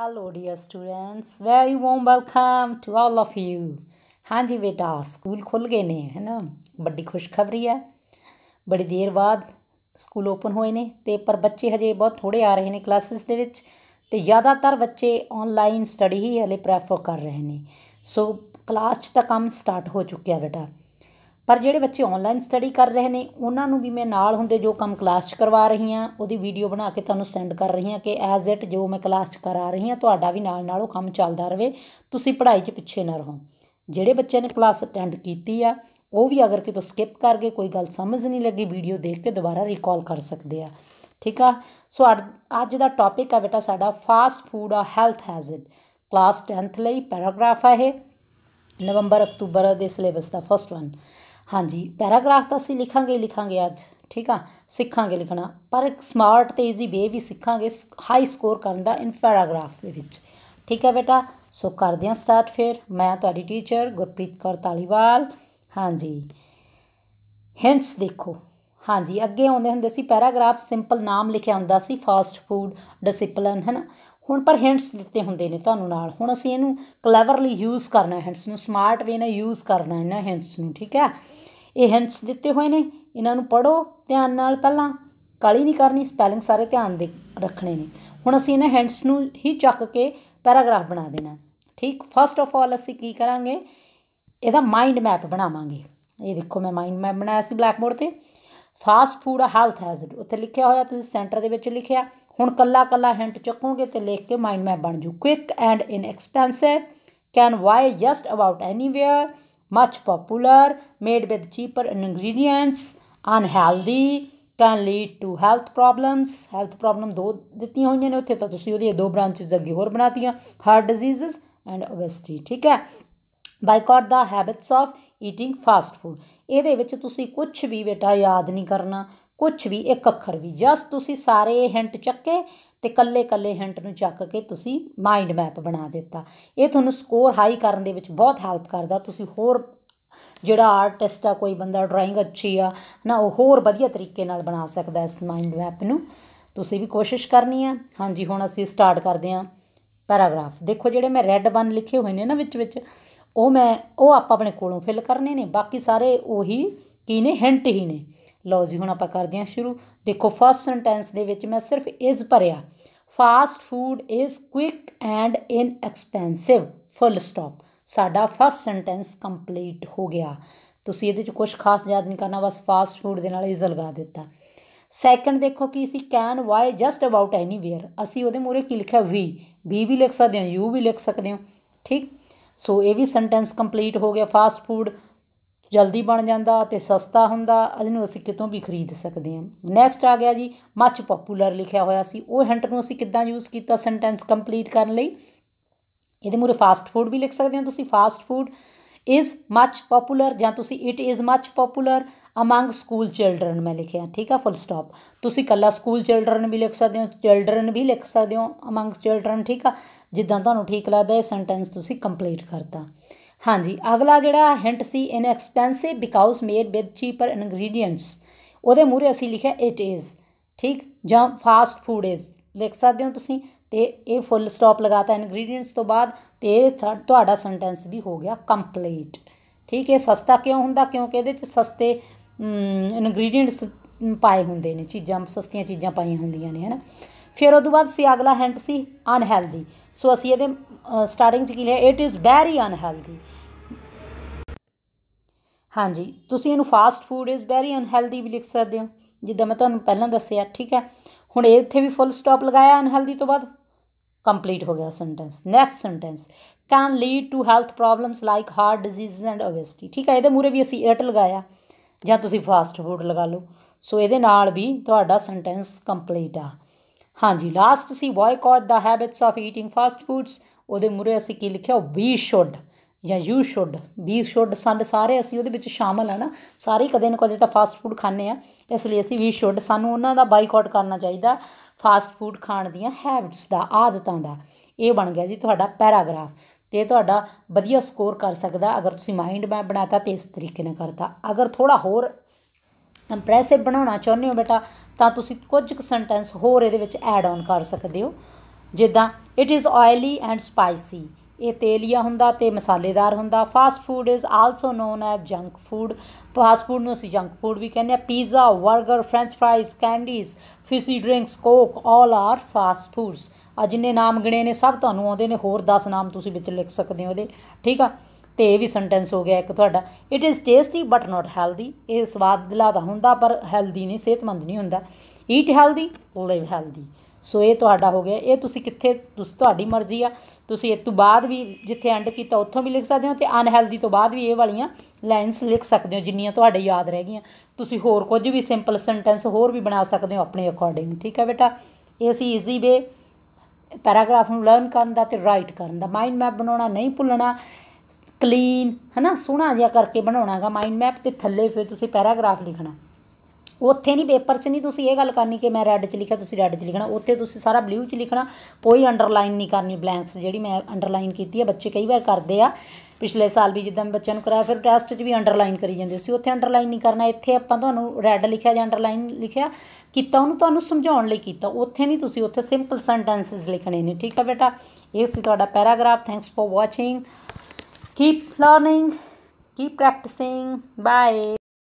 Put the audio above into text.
hello dear students very warm welcome to all of you ਹਾਂਜੀ ਬੇਟਾ school ਖੁੱਲ ਗਏ ਨੇ ਹੈ ਨਾ ਵੱਡੀ ਖੁਸ਼ਖਬਰੀ ਹੈ ਬੜੀ ਦੇਰ ਬਾਅਦ ਸਕੂਲ ਓਪਨ ਹੋਏ ਨੇ ਤੇ ਪਰ ਬੱਚੇ ਹਜੇ ਬਹੁਤ ਥੋੜੇ ਆ ਰਹੇ ਨੇ ਕਲਾਸਿਸ ਦੇ ਵਿੱਚ ਤੇ ਜ਼ਿਆਦਾਤਰ ਬੱਚੇ ਆਨਲਾਈਨ ਸਟੱਡੀ ਹੀ ਹਲੇ ਪ੍ਰੈਫਰ ਕਰ ਰਹੇ ਨੇ ਸੋ ਕਲਾਸ 'ਚ ਤਾਂ ਕੰਮ ਸਟਾਰਟ ਹੋ ਚੁੱਕਿਆ ਬੇਟਾ ਪਰ ਜਿਹੜੇ ਬੱਚੇ ਆਨਲਾਈਨ ਸਟੱਡੀ ਕਰ ਰਹੇ ਨੇ ਉਹਨਾਂ ਨੂੰ ਵੀ ਮੈਂ ਨਾਲ ਹੁੰਦੇ ਜੋ ਕੰਮ ਕਲਾਸ 'ਚ ਕਰਵਾ ਰਹੀ ਹਾਂ ਉਹਦੀ ਵੀਡੀਓ ਬਣਾ ਕੇ ਤੁਹਾਨੂੰ ਸੈਂਡ ਕਰ ਰਹੀ ਹਾਂ ਕਿ ਐਜ਼ ਇਟ ਜੋ ਮੈਂ ਕਲਾਸ 'ਚ ਕਰਾ ਰਹੀ ਹਾਂ ਤੁਹਾਡਾ ਵੀ ਨਾਲ ਨਾਲ ਉਹ ਕੰਮ ਚੱਲਦਾ ਰਹੇ ਤੁਸੀਂ ਪੜ੍ਹਾਈ 'ਚ ਪਿੱਛੇ ਨਾ ਰਹੋ ਜਿਹੜੇ ਬੱਚਿਆਂ ਨੇ ਕਲਾਸ ਅਟੈਂਡ ਕੀਤੀ ਆ ਉਹ ਵੀ ਅਗਰ ਕਿਤੋਂ ਸਕਿਪ ਕਰ ਗਏ ਕੋਈ ਗੱਲ ਸਮਝ ਨਹੀਂ ਲੱਗੀ ਵੀਡੀਓ ਦੇਖ ਕੇ ਦੁਬਾਰਾ ਰੀਕਾਲ ਕਰ ਸਕਦੇ ਆ ਠੀਕ ਆ ਸੋ ਅੱਜ ਦਾ ਟੌਪਿਕ ਆ ਬੇਟਾ ਸਾਡਾ ਫਾਸਟ ਫੂਡ ਆ ਹੈਲਥ ਹੈਜ਼ਰਡ ਕਲਾਸ 10th ਲਈ ਪੈਰਾਗ੍ਰਾਫ ਆ ਇਹ ਨਵੰਬਰ ਅਕਤੂਬਰ ਦੇ ਸਿਲੇਬਸ ਦਾ ਫਸਟ ਵਨ ਹਾਂਜੀ ਪੈਰਾਗ੍ਰਾਫ ਤਾਂ ਅਸੀਂ ਲਿਖਾਂਗੇ ਲਿਖਾਂਗੇ ਅੱਜ ਠੀਕ ਆ ਸਿੱਖਾਂਗੇ ਲਿਖਣਾ ਪਰ ਇੱਕ ਸਮਾਰਟ ਤੇ ਈਜ਼ੀ ਵੇ ਵੀ ਸਿੱਖਾਂਗੇ ਹਾਈ ਸਕੋਰ ਕਰਨ ਦਾ ਇਨ ਪੈਰਾਗ੍ਰਾਫ ਦੇ ਵਿੱਚ ਠੀਕ ਹੈ ਬੇਟਾ ਸੋ ਕਰਦੇ ਹਾਂ ਸਟਾਰਟ ਫਿਰ ਮੈਂ ਤੁਹਾਡੀ ਟੀਚਰ ਗੁਰਪ੍ਰੀਤ ਕੌਰ ਤਾਲੀਵਾਲ ਹਾਂਜੀ ਹਿੰਟਸ ਦੇਖੋ ਹਾਂਜੀ ਅੱਗੇ ਆਉਂਦੇ ਹੁੰਦੇ ਸੀ ਪੈਰਾਗ੍ਰਾਫ ਸਿੰਪਲ ਨਾਮ ਲਿਖਿਆ ਹੁੰਦਾ ਸੀ ਫਾਸਟ ਫੂਡ ਡਿਸਪਲਨ ਹੈਨਾ ਹੁਣ ਪਰ ਹਿੰਟਸ ਦਿੱਤੇ ਹੁੰਦੇ ਨੇ ਤੁਹਾਨੂੰ ਨਾਲ ਹੁਣ ਅਸੀਂ ਇਹਨੂੰ ਕਲੈਵਰਲੀ ਯੂਜ਼ ਕਰਨਾ ਹਿੰਟਸ ਨੂੰ ਸਮਾਰਟ ਵੇ ਨਾਲ ਯੂਜ਼ ਕਰਨਾ ਇਹਨਾਂ ਹਿੰਟਸ ਨੂੰ ਠੀਕ ਹੈ ਇਹ ਹਿੰਟਸ ਦਿੱਤੇ ਹੋਏ ਨੇ ਇਹਨਾਂ ਨੂੰ ਪੜੋ ਧਿਆਨ ਨਾਲ ਪਹਿਲਾਂ ਕਾਲੀ ਨਹੀਂ ਕਰਨੀ ਸਪੈਲਿੰਗ ਸਾਰੇ ਧਿਆਨ ਦੇ ਰੱਖਣੇ ਨੇ ਹੁਣ ਅਸੀਂ ਇਹਨਾਂ ਹਿੰਟਸ ਨੂੰ ਹੀ ਚੱਕ ਕੇ ਪੈਰਾਗ੍ਰਾਫ ਬਣਾ ਦੇਣਾ ਠੀਕ ਫਸਟ ਆਫ ਆਲ ਅਸੀਂ ਕੀ ਕਰਾਂਗੇ ਇਹਦਾ ਮਾਈਂਡ ਮੈਪ ਬਣਾਵਾਂਗੇ ਇਹ ਦੇਖੋ ਮੈਂ ਮਾਈਂਡ ਮੈਪ ਬਣਾਇਆ ਸੀ ਬਲੈਕ ਬੋਰਡ ਤੇ ਫਾਸਟ ਫੂਡ ਹੈਲਥ ਹੈਜ਼ਰਡ ਉੱਥੇ ਲਿਖਿਆ ਹੋਇਆ ਤੁਸੀਂ ਸੈਂਟਰ ਦੇ ਵਿੱਚ ਲਿਖਿਆ ਹੁਣ ਕੱਲਾ ਕੱਲਾ ਹਿੰਟ ਚੱਕੋਗੇ ਤੇ ਲਿਖ ਕੇ ਮਾਈਂਡ ਮੈਪ ਬਣ ਜੂ quick and inexpensive can buy just about anywhere much popular, made with cheaper ingredients, unhealthy, can lead to health problems health problem ਦੋ ਦਿੱਤੀਆਂ ਹੋਈਆਂ ਨੇ ਉੱਥੇ ਤਾਂ ਤੁਸੀਂ ਉਹਦੀਆਂ ਦੋ ਬ੍ਰਾਂਚਸ ਅੱਗੇ ਹੋਰ ਬਣਾਤੀਆਂ ਹਾਰਟ ਡਿਜ਼ੀਜ਼ਸ ਐਂਡ ਓਬੈਸਿਟੀ ਠੀਕ ਹੈ ਬਾਈਕਾਟ ਦਾ habits of eating fast food ਇਹਦੇ ਵਿੱਚ ਤੁਸੀਂ ਕੁਝ ਵੀ ਬੇਟਾ ਯਾਦ ਨਹੀਂ ਕਰਨਾ ਕੁਝ ਵੀ ਇੱਕ ਅੱਖਰ ਵੀ ਜਸ ਤੁਸੀਂ ਸਾਰੇ ਹਿੰਟ ਚੱਕੇ ਤੇ ਕੱਲੇ ਕੱਲੇ ਹਿੰਟ ਨੂੰ ਚੱਕ ਕੇ ਤੁਸੀਂ ਮਾਈਂਡ ਮੈਪ ਬਣਾ ਦਿੱਤਾ ਇਹ ਤੁਹਾਨੂੰ ਸਕੋਰ ਹਾਈ ਕਰਨ ਦੇ ਵਿੱਚ ਬਹੁਤ ਹੈਲਪ ਕਰਦਾ ਤੁਸੀਂ ਹੋਰ ਜਿਹੜਾ ਆਰਟਿਸਟ ਆ ਕੋਈ ਬੰਦਾ ਡਰਾਇੰਗ ਅੱਛੀ ਆ ਨਾ ਉਹ ਹੋਰ ਵਧੀਆ ਤਰੀਕੇ ਨਾਲ ਬਣਾ ਸਕਦਾ ਇਸ ਮਾਈਂਡ ਮੈਪ ਨੂੰ ਤੁਸੀਂ ਵੀ ਕੋਸ਼ਿਸ਼ ਕਰਨੀ ਆ ਹਾਂਜੀ ਹੁਣ ਅਸੀਂ ਸਟਾਰਟ ਕਰਦੇ ਆ ਪੈਰਾਗ੍ਰਾਫ ਦੇਖੋ ਜਿਹੜੇ ਮੈਂ ਰੈੱਡ ਬਨ ਲਿਖੇ ਹੋਏ ਨੇ ਨਾ ਵਿੱਚ ਵਿੱਚ ਉਹ ਮੈਂ ਉਹ ਆਪਾਂ ਆਪਣੇ ਕੋਲੋਂ ਫਿਲ ਕਰਨੇ ਨੇ ਬਾਕੀ ਸਾਰੇ ਉਹੀ ਕੀ ਨੇ ਹਿੰਟ ਹੀ ਨੇ ਲਓ ਜੀ ਹੁਣ ਆਪਾਂ ਕਰਦੇ ਹਾਂ ਸ਼ੁਰੂ ਦੇਖੋ ਫਸਟ ਸੈਂਟੈਂਸ ਦੇ ਵਿੱਚ ਮੈਂ ਸਿਰਫ ਇਜ਼ ਭਰਿਆ fast food is quick and inexpensive full stop ਸਾਡਾ ਫਸਟ ਸੈਂਟੈਂਸ ਕੰਪਲੀਟ ਹੋ ਗਿਆ ਤੁਸੀਂ ਇਹਦੇ ਚ ਕੁਝ ਖਾਸ ਯਾਦ ਨਹੀਂ ਕਰਨਾ ਬਸ ਫਾਸਟ ਫੂਡ ਦੇ ਨਾਲ ਇਜ਼ ਲਗਾ ਦਿੱਤਾ ਸੈਕੰਡ ਦੇਖੋ ਕਿ ਸੀ can buy just about anywhere ਅਸੀਂ ਉਹਦੇ ਮੂਰੇ ਕੀ ਲਿਖਿਆ ਵੀ ਵੀ ਵੀ ਲਿਖ ਸਕਦੇ ਹਾਂ ਯੂ ਵੀ ਲਿਖ ਸਕਦੇ ਹੋ ਠੀਕ ਸੋ ਇਹ ਵੀ ਸੈਂਟੈਂਸ ਕੰਪਲੀਟ ਹੋ ਗਿਆ ਫਾਸਟ ਫੂਡ ਜਲਦੀ ਬਣ ਜਾਂਦਾ ਤੇ ਸਸਤਾ ਹੁੰਦਾ ਇਹਨੂੰ ਅਸੀਂ ਕਿਤੋਂ ਵੀ ਖਰੀਦ ਸਕਦੇ ਹਾਂ ਨੈਕਸਟ ਆ ਗਿਆ ਜੀ ਮੱਚ ਪਪੂਲਰ ਲਿਖਿਆ ਹੋਇਆ ਸੀ ਉਹ ਹਿੰਟ ਨੂੰ ਅਸੀਂ ਕਿੱਦਾਂ ਯੂਜ਼ ਕੀਤਾ ਸੈਂਟੈਂਸ ਕੰਪਲੀਟ ਕਰਨ ਲਈ ਇਹਦੇ ਮੂਰੇ ਫਾਸਟ ਫੂਡ ਵੀ ਲਿਖ ਸਕਦੇ ਹਾਂ ਤੁਸੀਂ fast food is much popular ਜਾਂ ਤੁਸੀਂ it is much popular among school children ਮੈਂ ਲਿਖਿਆ ਠੀਕ ਆ ਫੁੱਲ ਸਟਾਪ ਤੁਸੀਂ ਕੱਲਾ ਸਕੂਲ ਚਿਲਡਰਨ ਵੀ ਲਿਖ ਸਕਦੇ ਹੋ ਚਿਲਡਰਨ ਵੀ ਲਿਖ ਸਕਦੇ ਹੋ ਅਮੰਗ ਚਿਲਡਰਨ ਠੀਕ ਆ ਜਿੱਦਾਂ ਤੁਹਾਨੂੰ ਠੀਕ ਲੱਗਦਾ ਇਹ ਸੈਂਟੈਂਸ ਤੁਸੀਂ ਕੰਪਲੀਟ ਕਰਤਾ ਹਾਂਜੀ ਅਗਲਾ ਜਿਹੜਾ ਹਿੰਟ ਸੀ inexpensive because made with cheaper ingredients ਉਹਦੇ ਮੂਰੇ ਅਸੀਂ ਲਿਖਿਆ ਇਟ ਇਜ਼ ਠੀਕ ਜਾਂ ਫਾਸਟ ਫੂਡ ਇਜ਼ ਲਿਖ ਸਕਦੇ ਹੋ ਤੁਸੀਂ ਤੇ ਇਹ ਫੁੱਲ ਸਟਾਪ ਲਗਾਤਾ ਇਨਗਰੀਡੀਐਂਟਸ ਤੋਂ ਬਾਅਦ ਤੇ ਤੁਹਾਡਾ ਸੈਂਟੈਂਸ ਵੀ ਹੋ ਗਿਆ ਕੰਪਲੀਟ ਠੀਕ ਹੈ ਸਸਤਾ ਕਿਉਂ ਹੁੰਦਾ ਕਿਉਂਕਿ ਇਹਦੇ ਚ ਸਸਤੇ ਇਨਗਰੀਡੀਐਂਟਸ ਪਾਏ ਹੁੰਦੇ ਨੇ ਚੀਜ਼ਾਂ ਸਸਤੀਆਂ ਚੀਜ਼ਾਂ ਪਾਈਆਂ ਹੁੰਦੀਆਂ ਨੇ ਹਨਾ ਫਿਰ ਉਦੋਂ ਬਾਅਦ ਸੀ ਅਗਲਾ ਹੈਂਟ ਸੀ ਅਨਹੈਲਦੀ ਸੋ ਅਸੀਂ ਇਹਦੇ ਸਟਾਰਟਿੰਗ ਚ ਕੀ ਲਿਆ ਇਟ ਇਜ਼ ਵੈਰੀ ਅਨਹੈਲਦੀ ਹਾਂਜੀ ਤੁਸੀਂ ਇਹਨੂੰ fast food is very unhealthy ਵੀ ਲਿਖ ਸਕਦੇ ਹੋ ਜਿੱਦਾਂ ਮੈਂ ਤੁਹਾਨੂੰ ਪਹਿਲਾਂ ਦੱਸਿਆ ਠੀਕ ਹੈ ਹੁਣ ਇੱਥੇ ਵੀ ਫੁੱਲ ਸਟਾਪ ਲਗਾਇਆ ਅਨਹੈਲਦੀ ਤੋਂ ਬਾਅਦ ਕੰਪਲੀਟ ਹੋ ਗਿਆ sentence next sentence can lead to health problems like heart disease and obesity ਠੀਕ ਹੈ ਇਹਦੇ ਮੂਰੇ ਵੀ ਅਸੀਂ ਇਟ ਲਗਾਇਆ ਜਾਂ ਤੁਸੀਂ ਫਾਸਟ ਫੂਡ ਲਗਾ ਲਓ ਸੋ ਇਹਦੇ ਨਾਲ ਵੀ ਤੁਹਾਡਾ ਸੈਂਟੈਂਸ ਕੰਪਲੀਟ ਆ ਹਾਂਜੀ ਲਾਸਟ ਸੀ boycott the habits of eating fast foods ਉਹਦੇ ਮੂਰੇ ਅਸੀਂ ਕੀ ਲਿਖਿਆ ਵੀ ਸ਼ੁੱਡ ਜਾਂ you should we should shun ਸਾਰੇ ਅਸੀਂ ਉਹਦੇ ਵਿੱਚ ਸ਼ਾਮਲ ਆ ਨਾ ਸਾਰੇ ਕਦੇ ਨਾ ਕਦੇ ਤਾਂ ਫਾਸਟ ਫੂਡ ਖਾਂਦੇ ਆ ਇਸ ਲਈ ਅਸੀਂ ਵੀ ਸ਼ੁੱਡ ਸਾਨੂੰ ਉਹਨਾਂ ਦਾ ਬਾਈਕਾਟ ਕਰਨਾ ਚਾਹੀਦਾ ਫਾਸਟ ਫੂਡ ਖਾਣ ਦੀਆਂ ਹੈਬਿਟਸ ਦਾ ਆਦਤਾਂ ਦਾ ਇਹ ਬਣ ਗਿਆ ਜੀ ਤੁਹਾਡਾ ਪੈਰਾਗ੍ਰਾਫ ਤੇ ਤੁਹਾਡਾ ਵਧੀਆ ਸਕੋਰ ਕਰ ਸਕਦਾ ਅਗਰ ਤੁਸੀਂ ਮਾਈਂਡ ਮੈਪ ਬਣਾਤਾ ਤੇ ਇਸ ਤਰੀਕੇ ਨਾਲ ਕਰਤਾ ਅਗਰ ਥੋੜਾ ਹੋਰ ਇੰਪ੍ਰੈਸਿਵ ਬਣਾਉਣਾ ਚਾਹੁੰਦੇ ਹੋ ਬੇਟਾ ਤਾਂ ਤੁਸੀਂ ਕੁਝ ਕੁ ਸੈਂਟੈਂਸ ਹੋਰ ਇਹਦੇ ਵਿੱਚ ਐਡ ਆਨ ਕਰ ਸਕਦੇ ਹੋ ਜਿੱਦਾਂ it is oily and spicy ਇਹ ਤੇਲੀਆ ਹੁੰਦਾ ਤੇ ਮਸਾਲੇਦਾਰ ਹੁੰਦਾ fast food is also known as junk food fast food ਨੂੰ ਅਸੀਂ ਜੰਕ ਫੂਡ ਵੀ ਕਹਿੰਦੇ ਆ ਪੀਜ਼ਾ 버ਗਰ French fries candies fizzy drinks coke all are fast foods ਆ ਜਿੰਨੇ ਨਾਮ ਗਿਣੇ ਨੇ ਸਭ ਤੁਹਾਨੂੰ ਆਉਂਦੇ ਨੇ ਹੋਰ 10 ਨਾਮ ਤੁਸੀਂ ਵਿੱਚ ਲਿਖ ਸਕਦੇ ਹੋ ਇਹਦੇ ਠੀਕ ਆ ਤੇ ਇਹ ਵੀ ਸੈਂਟੈਂਸ ਹੋ ਗਿਆ ਇੱਕ ਤੁਹਾਡਾ it is tasty but not healthy ਇਹ ਸਵਾਦ ਦਿਲਾਦਾ ਹੁੰਦਾ ਪਰ ਹੈਲਦੀ ਨਹੀਂ ਸਿਹਤਮੰਦ ਨਹੀਂ ਹੁੰਦਾ eat healthy live healthy so ਇਹ ਤੁਹਾਡਾ ਹੋ ਗਿਆ ਇਹ ਤੁਸੀਂ ਕਿੱਥੇ ਤੁਸੀਂ ਤੁਹਾਡੀ ਮਰਜ਼ੀ ਆ ਤੁਸੀਂ ਇਸ ਤੋਂ ਬਾਅਦ ਵੀ ਜਿੱਥੇ ਐਂਡ ਕੀਤਾ ਉੱਥੋਂ ਵੀ ਲਿਖ ਸਕਦੇ ਹੋ ਤੇ ਅਨਹੈਲਦੀ ਤੋਂ ਬਾਅਦ ਵੀ ਇਹ ਵਾਲੀਆਂ ਲਾਈਨਸ ਲਿਖ ਸਕਦੇ ਹੋ ਜਿੰਨੀਆਂ ਤੁਹਾਡੇ ਯਾਦ ਰਹਿ ਗਈਆਂ ਤੁਸੀਂ ਹੋਰ ਕੁਝ ਵੀ ਸਿੰਪਲ ਸੈਂਟੈਂਸ ਹੋਰ ਵੀ ਬਣਾ ਸਕਦੇ ਹੋ ਆਪਣੇ ਅਕੋਰਡਿੰਗ ਠੀਕ ਹੈ ਬੇਟਾ ਇਹ ਸੀ ਈਜ਼ੀ ਵੇ ਪੈਰਾਗ੍ਰਾਫ ਨੂੰ ਲਰਨ ਕਰਨ ਦਾ ਤੇ ਰਾਈਟ ਕਰਨ ਦਾ ਮਾਈਂਡ ਮੈਪ ਬਣਾਉਣਾ ਨਹੀਂ ਭੁੱਲਣਾ ਕਲੀਨ ਹਨਾ ਸੋਹਣਾ ਜਿਹਾ ਕਰਕੇ ਬਣਾਉਣਾਗਾ ਮਾਈਂਡ ਮੈਪ ਤੇ ਥੱਲੇ ਫਿਰ ਤੁਸੀਂ ਪੈਰਾਗ੍ਰਾਫ ਲਿਖਣਾ ਉੱਥੇ ਨਹੀਂ ਪੇਪਰ 'ਚ ਨਹੀਂ ਤੁਸੀਂ ਇਹ ਗੱਲ ਕਰਨੀ ਕਿ ਮੈਂ ਰੈੱਡ 'ਚ ਲਿਖਿਆ ਤੁਸੀਂ ਰੈੱਡ 'ਚ ਲਿਖਣਾ ਉੱਥੇ ਤੁਸੀਂ ਸਾਰਾ ਬਲੂ 'ਚ ਲਿਖਣਾ ਕੋਈ ਅੰਡਰਲਾਈਨ ਨਹੀਂ ਕਰਨੀ ਬਲੈਂਕਸ ਜਿਹੜੀ ਮੈਂ ਅੰਡਰਲਾਈਨ ਕੀਤੀ ਹੈ ਬੱਚੇ ਕਈ ਵਾਰ ਕਰਦੇ ਆ ਪਿਛਲੇ ਸਾਲ ਵੀ ਜਿੱਦਾਂ ਬੱਚਿਆਂ ਨੂੰ ਕਰਾਇਆ ਫਿਰ ਟੈਸਟ 'ਚ ਵੀ ਅੰਡਰਲਾਈਨ ਕਰੀ ਜਾਂਦੇ ਸੀ ਉੱਥੇ ਅੰਡਰਲਾਈਨ ਨਹੀਂ ਕਰਨਾ ਇੱਥੇ ਆਪਾਂ ਤੁਹਾਨੂੰ ਰੈੱਡ ਲਿਖਿਆ ਜਾਂ ਅੰਡਰਲਾਈਨ ਲਿਖਿਆ ਕੀਤਾ ਉਹਨੂੰ ਤੁਹਾਨੂੰ ਸਮਝਾਉਣ ਲਈ ਕੀਤਾ ਉੱਥੇ ਨਹੀਂ ਤੁਸੀਂ ਉੱਥੇ ਸਿੰਪਲ ਸੈਂਟੈਂਸਸ ਲਿਖਣੇ ਨੇ ਠੀਕ ਹੈ ਬੇਟਾ ਇਹ ਸੀ ਤੁਹਾਡਾ paragraph thanks for watching keep learning keep practising bye